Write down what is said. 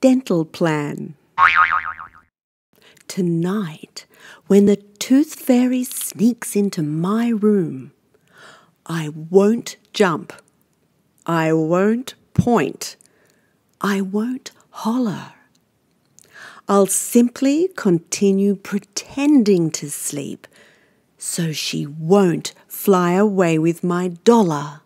dental plan. Tonight, when the tooth fairy sneaks into my room, I won't jump. I won't point. I won't holler. I'll simply continue pretending to sleep so she won't fly away with my dollar.